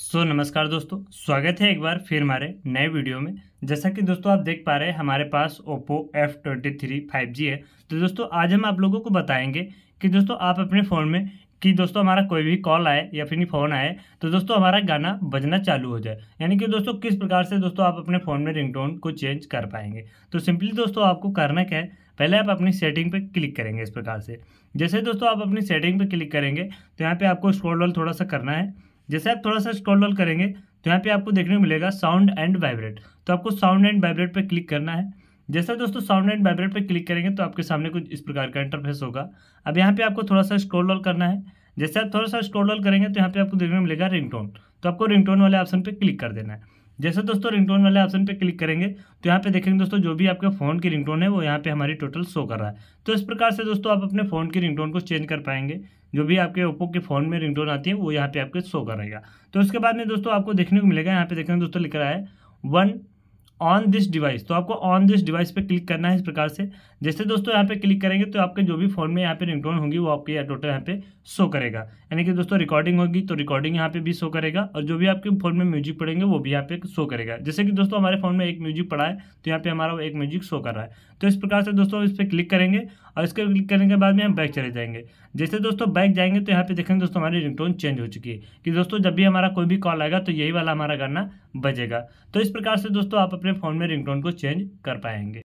सो so, नमस्कार दोस्तों स्वागत है एक बार फिर हमारे नए वीडियो में जैसा कि दोस्तों आप देख पा रहे हैं हमारे पास Oppo F twenty three five G है तो दोस्तों आज हम आप लोगों को बताएंगे कि दोस्तों आप अपने फ़ोन में कि दोस्तों हमारा कोई भी कॉल आए या फिर फ़ोन आए तो दोस्तों हमारा गाना बजना चालू हो जाए यानी कि दोस्तों किस प्रकार से दोस्तों आप अपने फ़ोन में रिंगटोन को चेंज कर पाएंगे तो सिंपली दोस्तों आपको करना क्या है पहले आप अपनी सेटिंग पे क्लिक करेंगे इस प्रकार से जैसे दोस्तों आप अपनी सेटिंग पे क्लिक करेंगे तो यहाँ पे आपको स्क्रॉल थोड़ा सा करना है जैसे आप थोड़ा सा स्क्रॉल डॉल करेंगे तो यहाँ पे आपको देखने को मिलेगा साउंड एंड वाइब्रेट तो आपको साउंड एंड वाइब्रेट पर क्लिक करना है जैसा दोस्तों साउंड एंड वाइब्रेट पर क्लिक करेंगे तो आपके सामने कुछ इस प्रकार का इंटरफेस होगा अब यहाँ पे आपको थोड़ा सा स्क्रॉल डॉल करना है जैसे आप थोड़ा सा स्क्रॉल डॉल करेंगे तो यहाँ पे आपको देखने को मिलेगा रिंगटोन तो आपको रिंगटोन वाले ऑप्शन पर क्लिक कर देना है जैसे दोस्तों रिंगटोन वाले ऑप्शन पे क्लिक करेंगे तो यहाँ पे देखेंगे दोस्तों जो भी आपके फ़ोन की रिंगटोन है वो यहाँ पे हमारी टोटल शो कर रहा है तो इस प्रकार से दोस्तों आप अपने फ़ोन की रिंगटोन को चेंज कर पाएंगे जो भी आपके ओप्पो के फ़ोन में रिंगटोन आती है वो यहाँ पे आपके शो करेगा तो उसके बाद में दोस्तों आपको देखने को मिलेगा यहाँ पे देखेंगे दोस्तों लिख रहा है वन ऑन दिस डिवाइस तो आपको ऑन दिस डिवाइस पे क्लिक करना है इस प्रकार से जैसे दोस्तों यहाँ पे क्लिक करेंगे तो आपके जो भी फ़ोन में यहाँ पे रिंगटोन होगी वो आपके टोटल यहाँ पे शो करेगा यानी कि दोस्तों रिकॉर्डिंग होगी तो रिकॉर्डिंग यहाँ पे भी शो करेगा और जो भी आपके फ़ोन में म्यूजिक पड़ेंगे वो भी यहाँ पे शो करेगा जैसे कि दोस्तों हमारे फ़ोन में एक म्यूजिक पड़ा है तो यहाँ पे हमारा वो एक म्यूजिक शो कर रहा है तो इस प्रकार से दोस्तों इस पर क्लिक करेंगे और इसके क्लिक करने के बाद में हम बैक चले जाएंगे जैसे दोस्तों बैक जाएंगे तो यहाँ पे देखेंगे दोस्तों हमारी रिंगटोन चेंज हो चुकी है कि दोस्तों जब भी हमारा कोई भी कॉल आएगा तो यही वाला हमारा गाना बजेगा तो इस प्रकार से दोस्तों आप अपने अपने फ़ोन में रिंगटोन को चेंज कर पाएंगे